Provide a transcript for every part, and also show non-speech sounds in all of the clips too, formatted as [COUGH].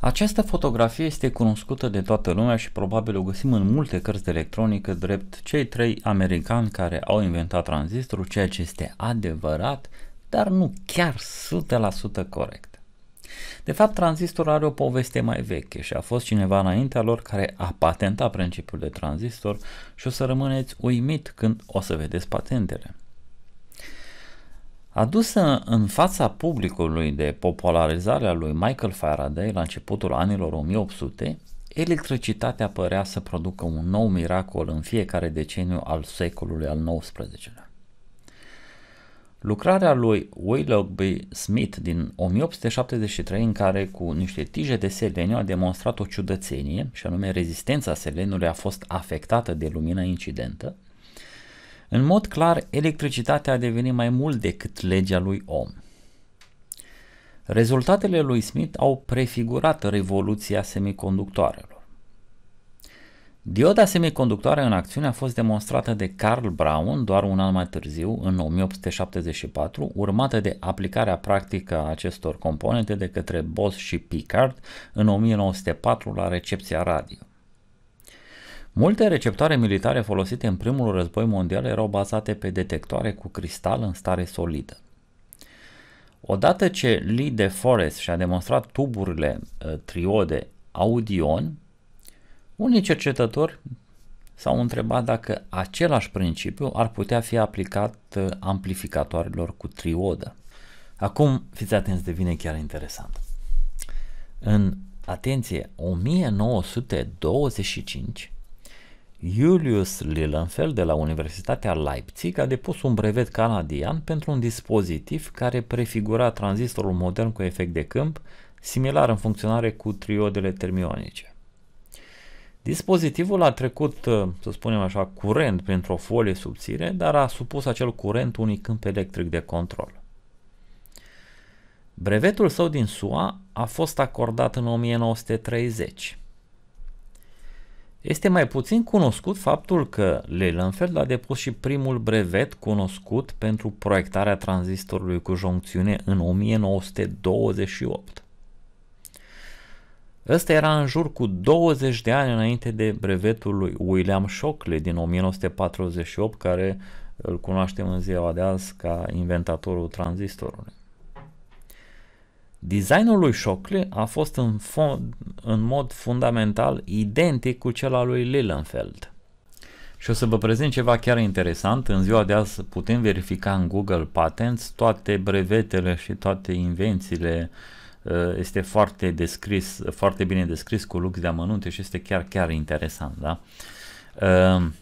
Această fotografie este cunoscută de toată lumea și probabil o găsim în multe cărți de electronică drept cei trei americani care au inventat tranzistorul, ceea ce este adevărat, dar nu chiar 100% corect. De fapt, tranzistorul are o poveste mai veche și a fost cineva înaintea lor care a patentat principiul de tranzistor și o să rămâneți uimit când o să vedeți patentele. Adusă în fața publicului de popularizarea lui Michael Faraday la începutul anilor 1800, electricitatea părea să producă un nou miracol în fiecare deceniu al secolului al XIX. Lucrarea lui Willoughby Smith din 1873 în care cu niște tije de seleniu a demonstrat o ciudățenie și anume rezistența selenului a fost afectată de lumina incidentă, în mod clar electricitatea a devenit mai mult decât legea lui om. Rezultatele lui Smith au prefigurat revoluția semiconductoarelor. Dioda semiconductoare în acțiune a fost demonstrată de Carl Brown doar un an mai târziu, în 1874, urmată de aplicarea practică a acestor componente de către Boss și Picard în 1904 la recepția radio. Multe receptoare militare folosite în primul război mondial erau bazate pe detectoare cu cristal în stare solidă. Odată ce Lee de Forest și-a demonstrat tuburile uh, triode Audion, unii cercetători s-au întrebat dacă același principiu ar putea fi aplicat uh, amplificatoarelor cu triodă. Acum, fiți atenți, devine chiar interesant. În, atenție, 1925, Julius Lillenfeld de la Universitatea Leipzig a depus un brevet canadian pentru un dispozitiv care prefigura tranzistorul modern cu efect de câmp, similar în funcționare cu triodele termionice. Dispozitivul a trecut, uh, să spunem așa, curent printr-o folie subțire, dar a supus acel curent unui câmp electric de control. Brevetul său din SUA a fost acordat în 1930. Este mai puțin cunoscut faptul că Lilienfeld a depus și primul brevet cunoscut pentru proiectarea tranzistorului cu joncțiune în 1928. Ăsta era în jur cu 20 de ani înainte de brevetul lui William Shockley din 1948, care îl cunoaștem în ziua de azi ca inventatorul tranzistorului. Designul lui Shockley a fost în, fond, în mod fundamental identic cu cel al lui Lillenfeld. Și o să vă prezint ceva chiar interesant. În ziua de azi putem verifica în Google Patents toate brevetele și toate invențiile uh, Eh, este foarte descris, foarte bine descris cu lux de amănunte și este chiar chiar interesant, da? Ehm,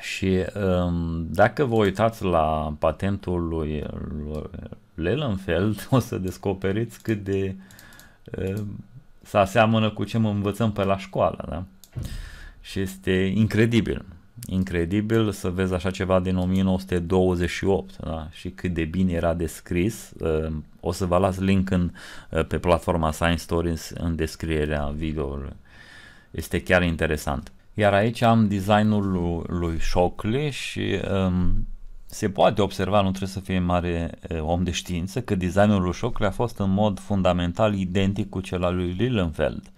și ehm, dacă vă uitați la patentul lui Lelenfeld, [LAUGHS] o să descoperiți cât de ehm, să aseamănă cu ce învățăm pe la școală, da? Și este incredibil incredibil să vezi așa ceva din 1928 da? și cât de bine era descris. Uh, o să vă las link în, uh, pe platforma Science Stories în descrierea videoului. Este chiar interesant. Iar aici am designul lui, Shockley și um, se poate observa, nu trebuie să fie mare uh, om de știință, că designul lui Shockley a fost în mod fundamental identic cu cel al lui Lillenfeld.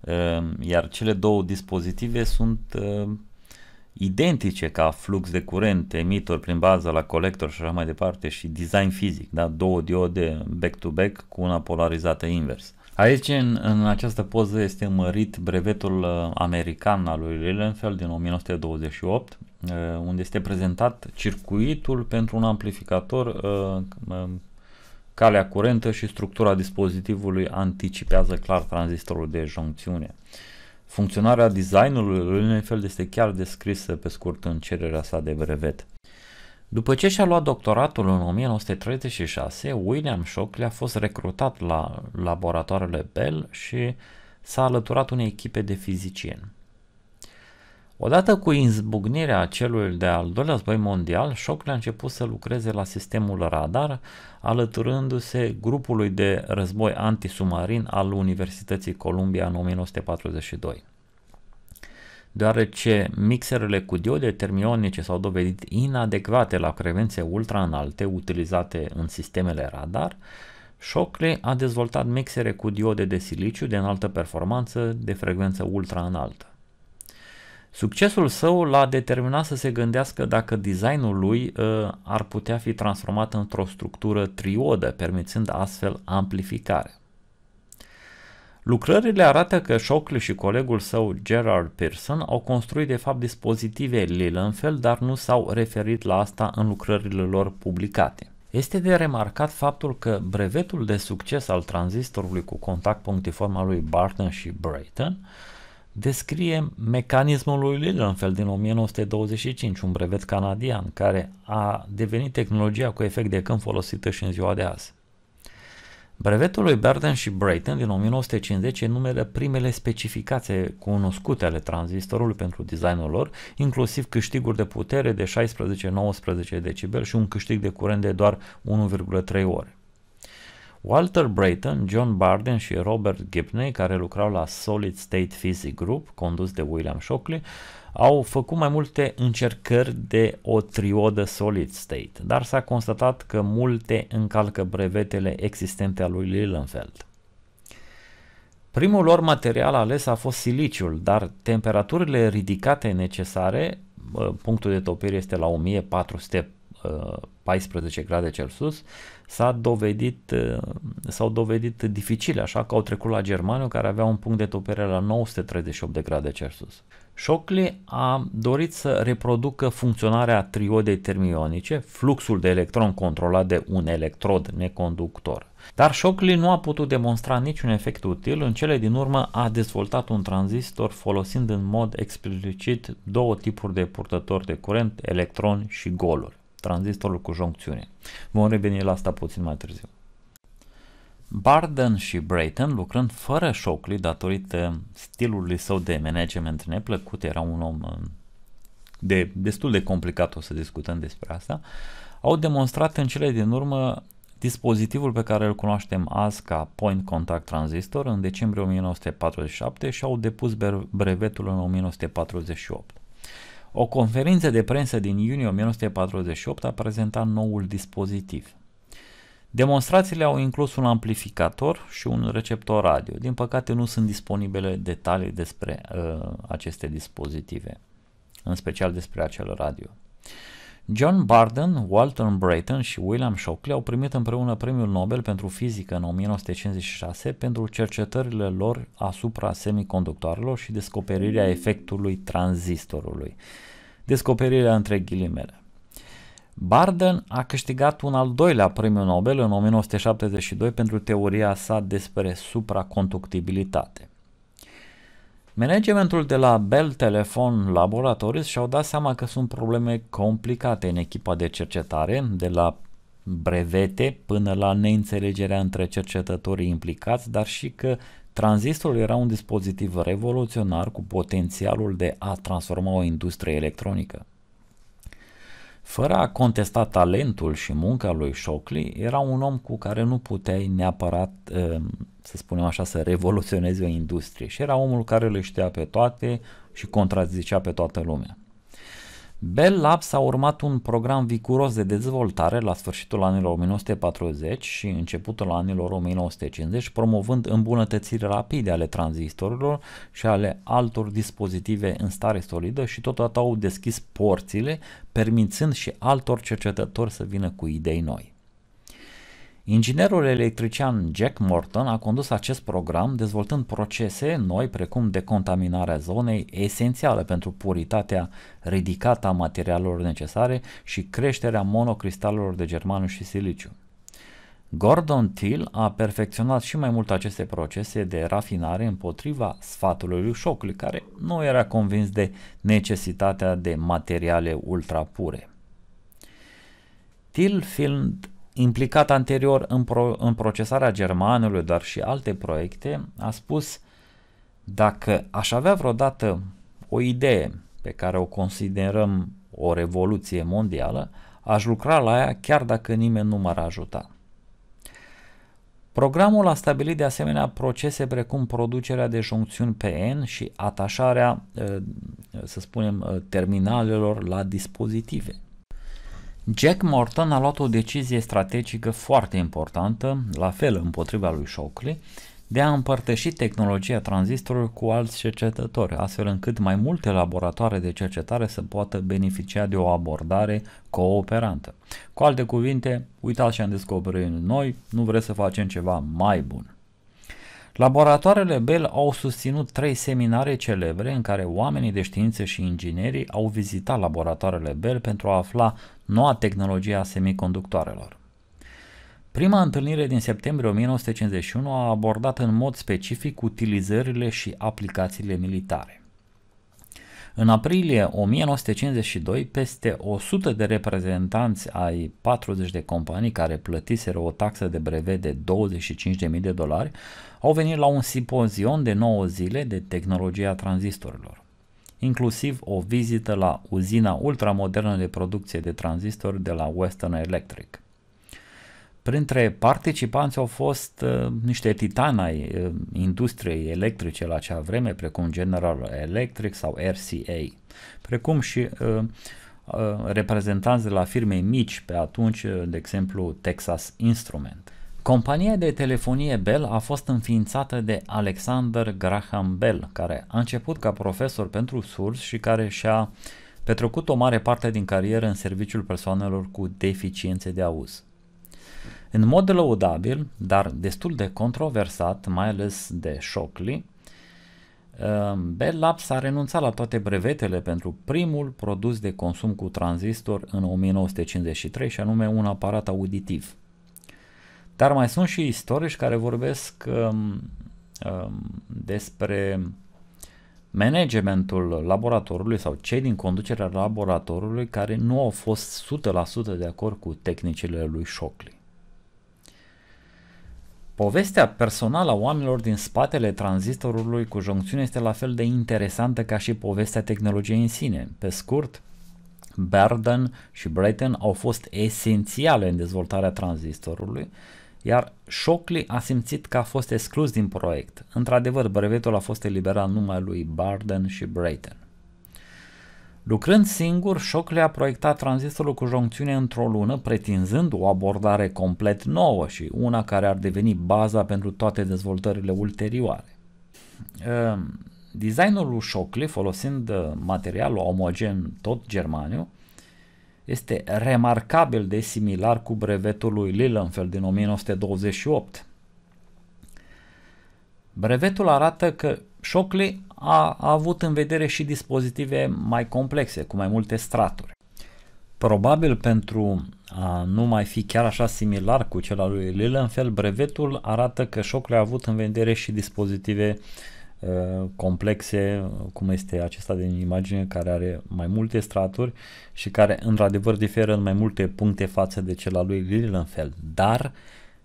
Um, iar cele două dispozitive sunt identice ca flux de curent, emitor prin bază la colector și așa mai departe și design fizic, da? două diode back-to-back cu una polarizată invers. Aici, în, în această poză, este mărit brevetul uh, american al lui Lillenfeld din 1928, uh, unde este prezentat circuitul pentru un amplificator, uh, calea curentă și structura dispozitivului anticipează clar tranzistorul de joncțiune. Funcționarea designului Linenfeld este chiar descrisă pe scurt în cererea sa de brevet. După ce și-a luat doctoratul în 1936, William Shockley a fost recrutat la laboratoarele Bell și s-a alăturat unei echipe de fizicieni. Odată cu izbucnirea celui de-al doilea război mondial, Shockley a început să lucreze la sistemul radar, alăturându-se grupului de război antisumarin al Universității Columbia în 1942. Deoarece mixerele cu diode termionice s-au dovedit inadecvate la ultra-înalte utilizate în sistemele radar, Shockley a dezvoltat mixere cu diode de siliciu de înaltă performanță de frecvență ultra-înaltă. Succesul său l-a determinat să se gândească dacă designul lui uh, ar putea fi transformat într-o structură triodă, permițând astfel amplificare. Lucrările arată că Shockley și colegul său Gerard Pearson au construit de fapt dispozitive Lilienfeld, dar nu s-au referit la asta în lucrările lor publicate. Este de remarcat faptul că brevetul de succes al tranzistorului cu contact punctiform al lui Barton și Brayton descrie mecanismul lui Lilienfeld din 1925, un brevet canadian care a devenit tehnologia cu efect de câmp folosită și în ziua de azi. Brevetul lui Burden și Brayton din 1950 enumeră primele specificații cunoscute ale tranzistorului pentru designul lor, inclusiv câștiguri de putere de 16-19 decibel și un câștig de curent de doar 1,3 ore. Walter Brayton, John Barden și Robert Gibney, care lucrau la Solid State Physics Group, condus de William Shockley, au făcut mai multe încercări de o triodă solid state, dar s-a constatat că multe încalcă brevetele existente a lui Lilienfeld. Primul lor material ales a fost siliciul, dar temperaturile ridicate necesare, uh, punctul de topire este la 1400 14 grade Celsius, s-a dovedit, eh, s-au dovedit dificile, așa că au trecut la germaniu care avea un punct de topere la 938 de grade Celsius. Shockley a dorit să reproducă funcționarea triodei termionice, fluxul de electron controlat de un electrod neconductor. Dar Shockley nu a putut demonstra niciun efect util, în cele din urmă a dezvoltat un tranzistor folosind în mod explicit două tipuri de purtători de curent, electron și goluri tranzistorul cu joncțiune. Vom reveni la asta puțin mai târziu. Barden și Brayton, lucrând fără Shockley datorită stilului său de management neplăcut, era un om um, de, destul de complicat, o să discutăm despre asta, au demonstrat în cele din urmă dispozitivul pe care îl cunoaștem azi ca Point Contact Transistor în decembrie 1947 și au depus brevetul în 1948. O conferință de presă din iunie 1948 a prezentat noul dispozitiv. Demonstrațiile au inclus un amplificator și un receptor radio. Din păcate nu sunt disponibile detalii despre uh, aceste dispozitive, în special despre acel radio. John Barden, Walton Brayton și William Shockley au primit împreună premiul Nobel pentru fizică în 1956 pentru cercetările lor asupra semiconductoarelor și descoperirea efectului tranzistorului. Descoperirea între ghilimele. Barden a câștigat un al doilea premiu Nobel în 1972 pentru teoria sa despre supraconductibilitate. Managementul de la Bell Telephone Laboratories și-au dat seama că sunt probleme complicate în echipa de cercetare, de la brevete până la neînțelegerea între cercetătorii implicați, dar și că tranzistorul era un dispozitiv revoluționar cu potențialul de a transforma o industrie electronică. Fără a contesta talentul și munca lui Shockley, era un om cu care nu puteai neapărat, ehm, să spunem așa, să revoluționezi o industrie și era omul care le știa pe toate și contrazicea pe toată lumea. Bell Labs a urmat un program vicuros de dezvoltare la sfârșitul anilor 1940 și începutul anilor 1950, promovând îmbunătățiri rapide ale tranzistorilor și ale altor dispozitive în stare solidă și totodată au deschis porțile, permițând și altor cercetători să vină cu idei noi. Inginerul electrician Jack Morton a condus acest program dezvoltând procese noi precum decontaminarea zonei esențială pentru puritatea ridicată a materialelor necesare și creșterea monocristalelor de germaniu și siliciu. Gordon Till a perfecționat și mai mult aceste procese de rafinare împotriva sfatului lui Shockley, care nu era convins de necesitatea de materiale ultrapure. Till fiind implicat anterior în, pro, în procesarea germanului, dar și alte proiecte, a spus dacă aș avea vreodată o idee pe care o considerăm o revoluție mondială, aș lucra la ea chiar dacă nimeni nu m-ar ajuta. Programul a stabilit de asemenea procese precum producerea de juncțiuni PN și atașarea, eh, să spunem, eh, terminalelor la dispozitive. Jack Morton a luat o decizie strategică foarte importantă, la fel împotriva lui Shockley, de a împărtăși tehnologia tranzistorului cu alți cercetători, astfel încât mai multe laboratoare de cercetare să poată beneficia de o abordare cooperantă. Cu alte cuvinte, uitați ce am descoperit noi, nu vreți să facem ceva mai bun. Laboratoarele Bell au susținut trei seminare celebre în care oamenii de știință și inginerii au vizitat laboratoarele Bell pentru a afla noua tehnologie a semiconductoarelor. Prima întâlnire din septembrie 1951 a abordat în mod specific utilizările și aplicațiile militare. În aprilie 1952, peste 100 de reprezentanți ai 40 de companii care plătiseră o taxă de brevet de 25.000 de dolari au venit la un simpozion de 9 zile de tehnologia tranzistorilor inclusiv o vizită la uzina ultramodernă de producție de tranzistori de la Western Electric. Printre participanți au fost uh, niște titani ai uh, industriei electrice la acea vreme, precum General Electric sau RCA, precum și uh, uh, reprezentanți de la firme mici pe atunci, uh, de exemplu Texas Instrument. Compania de telefonie Bell a fost înființată de Alexander Graham Bell, care a început ca profesor pentru surs și care și-a petrecut o mare parte din carieră în serviciul persoanelor cu deficiențe de auz. În mod lăudabil, dar destul de controversat, mai ales de Shockley, uh, Bell Labs a renunțat la toate brevetele pentru primul produs de consum cu tranzistor în 1953 și anume un aparat auditiv. Dar mai sunt și istorici care vorbesc um, um, despre managementul laboratorului sau cei din conducerea laboratorului care nu au fost 100% de acord cu tehnicile lui Shockley. Povestea personală a oamenilor din spatele tranzistorului cu joncțiune este la fel de interesantă ca și povestea tehnologiei în sine. Pe scurt, Berden și Brayton au fost esențiale în dezvoltarea tranzistorului, iar Shockley a simțit că a fost exclus din proiect. Într-adevăr, brevetul a fost eliberat numai lui Barden și Brayton. Lucrând singur, Shockley a proiectat tranzistorul cu joncțiune într-o lună, pretinzând o abordare complet nouă și una care ar deveni baza pentru toate dezvoltările ulterioare. Ehm, designul lui Shockley, folosind uh, material omogen tot germaniu, este remarcabil de similar cu brevetul lui Lillenfeld din 1928. Brevetul arată că Shockley a, a avut în vedere și dispozitive mai complexe, cu mai multe straturi. Probabil pentru a nu mai fi chiar așa similar cu cel al lui Lilienfeld, brevetul arată că Shockley a avut în vedere și dispozitive uh, complexe, cum este acesta din imagine, care are mai multe straturi și care într-adevăr diferă în mai multe puncte față de cel al lui Lilienfeld, dar uh,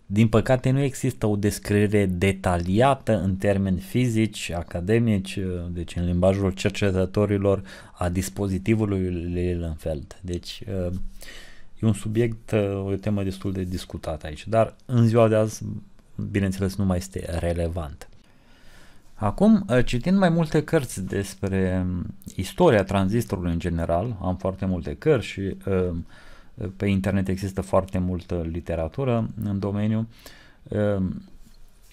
din păcate nu există o descriere detaliată în termeni fizici, academici, uh, deci în limbajul cercetătorilor a dispozitivului Lilienfeld. Deci uh, e un subiect, uh, o temă destul de discutată aici, dar în ziua de azi, bineînțeles, nu mai este relevant. Acum, citind mai multe cărți despre um, istoria tranzistorului în general, am foarte multe cărți și uh, pe internet există foarte multă literatură în domeniu um,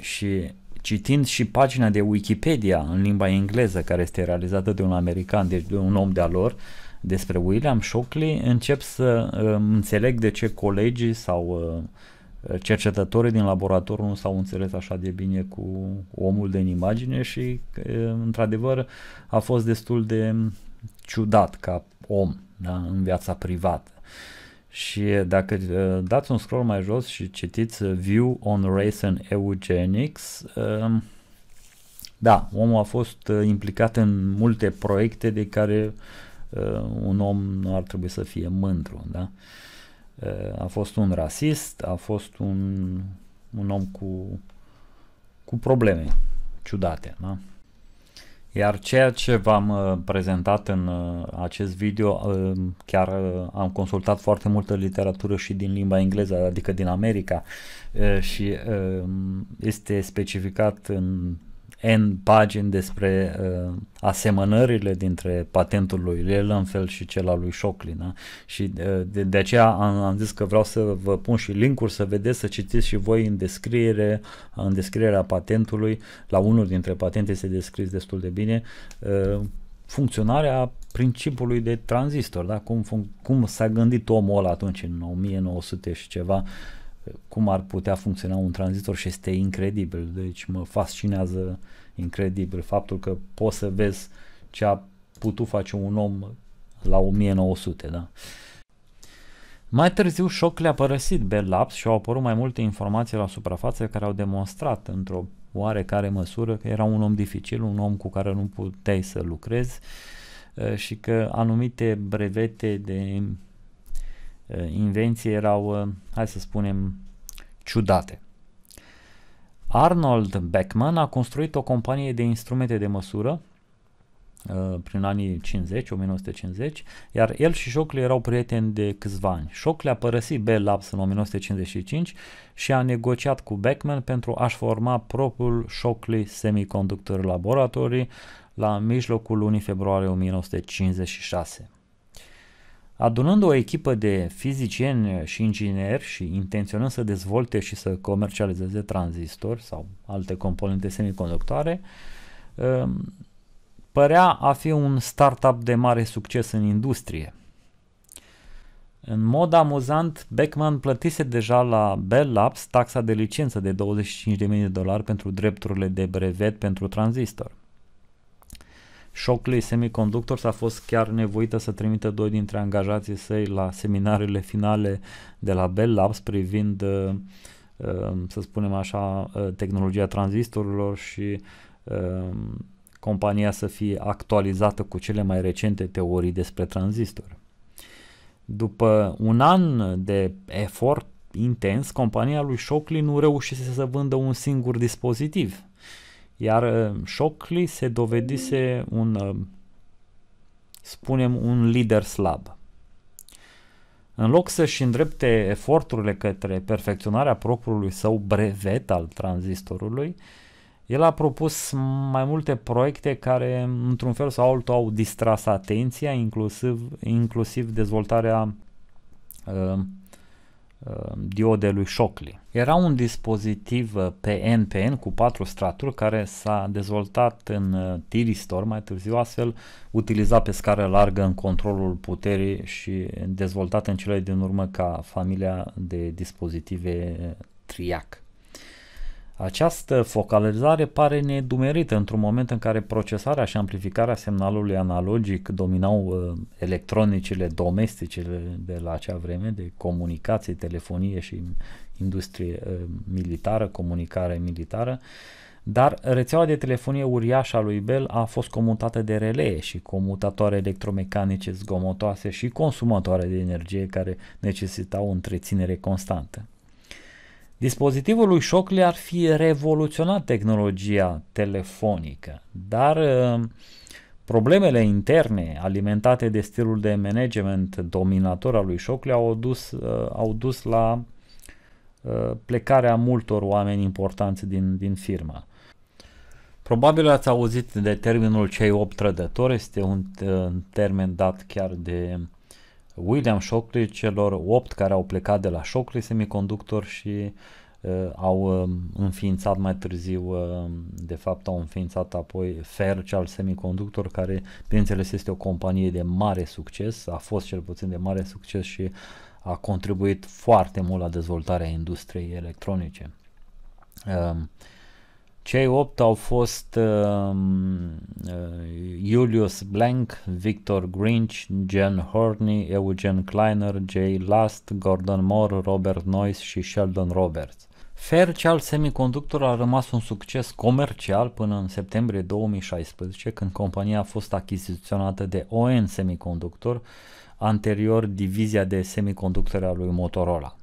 și citind și pagina de Wikipedia în limba engleză care este realizată de un american, deci de un om de-a lor, despre William Shockley, încep să um, înțeleg de ce colegii sau uh, cercetătorii din laborator nu s-au înțeles așa de bine cu omul din imagine și uh, într-adevăr a fost destul de ciudat ca om da, în viața privată. Și dacă dați un scroll mai jos și citiți View on Race and Eugenics, da, omul a fost implicat în multe proiecte de care un om nu ar trebui să fie mândru. Da? A fost un rasist, a fost un, un om cu, cu probleme ciudate. Da? Iar ceea ce v-am uh, prezentat în uh, acest video, uh, chiar am consultat foarte multă literatură și din limba engleză, adică din America și este specificat în N pagini despre uh, asemănările dintre patentul lui Lelenfeld și cel al lui Shockley. Da? Și uh, de, de aceea am, am zis că vreau să vă pun și linkuri să vedeți, să citiți și voi în descriere, în descrierea patentului. La unul dintre patente se descris destul de bine uh, funcționarea principiului de tranzistor, da? cum, cum s-a gândit omul ăla atunci în 1900 și ceva uh, cum ar putea funcționa un tranzistor și este incredibil. Deci mă fascinează incredibil faptul că poți să vezi ce a putut face un om la 1900, da? Mai târziu, șoc le-a părăsit Bell Labs și au apărut mai multe informații la suprafață care au demonstrat într-o oarecare măsură că era un om dificil, un om cu care nu puteai să lucrezi eh, și că anumite brevete de Uh, invenții erau, uh, hai să spunem, ciudate. Arnold Beckman a construit o companie de instrumente de măsură uh, prin anii 50, 1950, iar el și Shockley erau prieteni de câțiva ani. Shockley a părăsit Bell Labs în 1955 și a negociat cu Beckman pentru a-și forma propriul Shockley Semiconductor Laboratory la mijlocul lunii februarie 1956. Adunând o echipă de fizicieni și ingineri și intenționând să dezvolte și să comercializeze tranzistori sau alte componente semiconductoare, um, părea a fi un startup de mare succes în industrie. În mod amuzant, Beckman plătise deja la Bell Labs taxa de licență de 25.000 de dolari pentru drepturile de brevet pentru tranzistor. Shockley Semiconductors a fost chiar nevoită să trimită doi dintre angajații săi la seminarele finale de la Bell Labs privind, uh, uh, să spunem așa, uh, tehnologia tranzistorilor și compania să fie actualizată cu cele mai recente teorii despre tranzistori. După un an de efort intens, compania lui Shockley nu reușise să vândă un singur dispozitiv – iar Shockley uh, se dovedise un, uh, spunem, un lider slab. În loc să-și îndrepte eforturile către perfecționarea propriului său brevet al tranzistorului, el a propus mai multe proiecte care, într-un fel sau altul, au distras atenția, inclusiv, inclusiv dezvoltarea uh, Uh, diode lui Shockley. Era un dispozitiv uh, PNPN cu patru straturi care s-a dezvoltat în uh, Tiristor mai târziu, astfel utilizat pe scară largă în controlul puterii și dezvoltat în cele din urmă ca familia de dispozitive TRIAC. Această focalizare pare nedumerită într-un moment în care procesarea și amplificarea semnalului analogic dominau uh, electronicile domestice de la acea vreme, de comunicații, telefonie și industrie uh, militară, comunicare militară, dar rețeaua de telefonie uriașă a lui Bell a fost comutată de relee și comutatoare electromecanice zgomotoase și consumatoare de energie care necesitau întreținere constantă. Dispozitivul lui Shockley ar fi revoluționat tehnologia telefonică, dar uh, problemele interne alimentate de stilul de management dominator al lui Shockley au dus, uh, au dus la uh, plecarea multor oameni importanți din, din firmă. Probabil ați auzit de termenul cei 8 trădători, este un termen dat chiar de William Shockley, celor 8 care au plecat de la Shockley Semiconductor și uh, au uh, înființat mai târziu, uh, de fapt au înființat apoi Fairchild Semiconductor, care bineînțeles este o companie de mare succes, a fost cel puțin de mare succes și a contribuit foarte mult la dezvoltarea industriei electronice. Uh, cei opt au fost um, uh, Julius Blank, Victor Grinch, Jen Horney, Eugen Kleiner, Jay Last, Gordon Moore, Robert Noyce și Sheldon Roberts. Fairchild Semiconductor a rămas un succes comercial până în septembrie 2016, când compania a fost achiziționată de ON Semiconductor, anterior divizia de semiconductori a lui Motorola.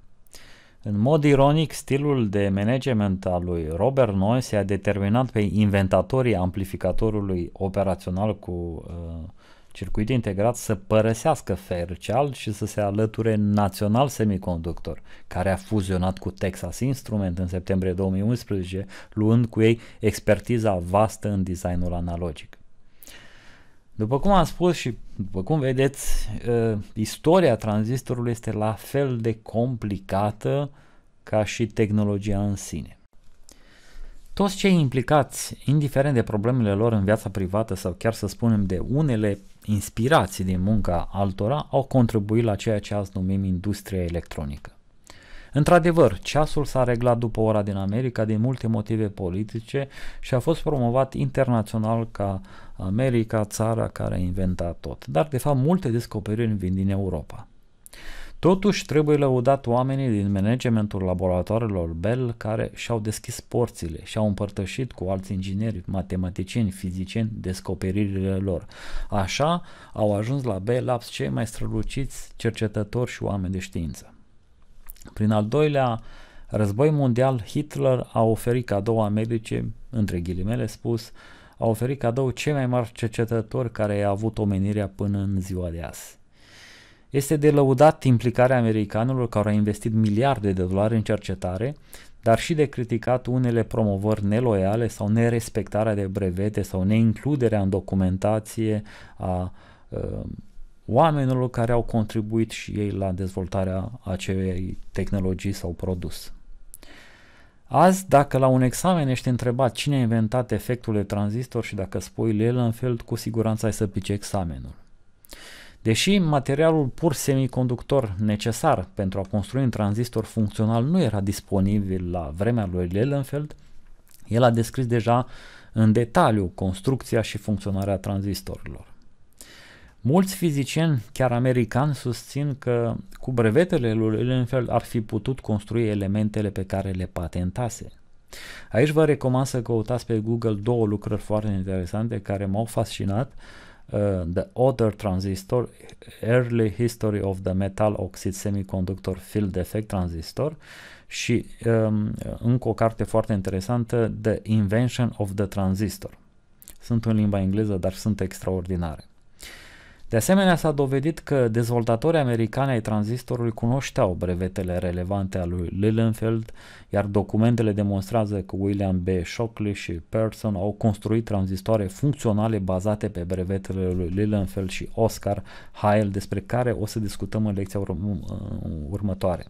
În mod ironic, stilul de management al lui Robert Noyce a determinat pe inventatorii amplificatorului operațional cu uh, circuit integrat să părăsească Fairchild și să se alăture național Semiconductor, care a fuzionat cu Texas Instrument în septembrie 2011, luând cu ei expertiza vastă în designul analogic. După cum am spus și după cum vedeți, ă, istoria tranzistorului este la fel de complicată ca și tehnologia în sine. Toți cei implicați, indiferent de problemele lor în viața privată sau chiar să spunem de unele inspirații din munca altora, au contribuit la ceea ce azi numim industria electronică. Într-adevăr, ceasul s-a reglat după ora din America din multe motive politice și a fost promovat internațional ca America, țara care a inventat tot. Dar, de fapt, multe descoperiri vin din Europa. Totuși, trebuie lăudat oamenii din managementul laboratoarelor Bell care și-au deschis porțile și au împărtășit cu alți ingineri, matematicieni, fizicieni descoperirile lor. Așa au ajuns la Bell Labs cei mai străluciți cercetători și oameni de știință. Prin al doilea război mondial, Hitler a oferit cadou Americii, între ghilimele spus, uh, a oferit cadou cei mai mari cercetători care a avut omenirea până în ziua de azi. Este de lăudat implicarea americanilor care au investit miliarde de dolari în cercetare, dar și de criticat unele promovări neloiale sau nerespectarea de brevete sau neincluderea în documentație a uh, oamenilor care au contribuit și ei la dezvoltarea acelei tehnologii sau produs. Azi, dacă la un examen ești întrebat cine a inventat efectul de tranzistor și dacă spui fel, cu siguranță ai să pici examenul. Deși materialul pur semiconductor necesar pentru a construi un tranzistor funcțional nu era disponibil la vremea lui Lelenfeld, el a descris deja în detaliu construcția și funcționarea tranzistorilor. Mulți fizicieni, chiar americani, susțin că cu brevetele lui Lillenfeld ar fi putut construi elementele pe care le patentase. Aici vă recomand să căutați pe Google două lucrări foarte interesante care m-au fascinat. Uh, the Other Transistor, Early History of the Metal Oxide Semiconductor Field Effect Transistor și um, încă o carte foarte interesantă, The Invention of the Transistor. Sunt în limba engleză, dar sunt extraordinare. De asemenea, s-a dovedit că dezvoltatorii americani ai tranzistorului cunoșteau brevetele relevante ale lui Lillenfeld, iar documentele demonstrează că William B. Shockley și Pearson au construit tranzistoare funcționale bazate pe brevetele lui Lillenfeld și Oscar Heil, despre care o să discutăm în lecția urm- următoare.